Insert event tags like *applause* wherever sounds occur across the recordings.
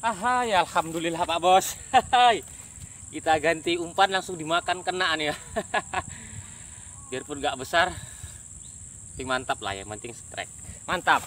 Aha, ya alhamdulillah Pak Bos. Kita ganti umpan langsung dimakan kenaan ya. *laughs* Biarpun nggak besar, penting mantap lah ya, penting strike. Mantap.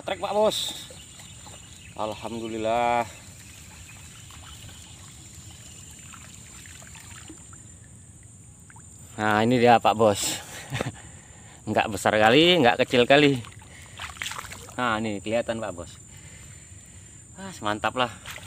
ketrek pak bos Alhamdulillah Nah ini dia pak bos Enggak *laughs* besar kali enggak kecil kali Nah ini kelihatan pak bos ah, Mantap lah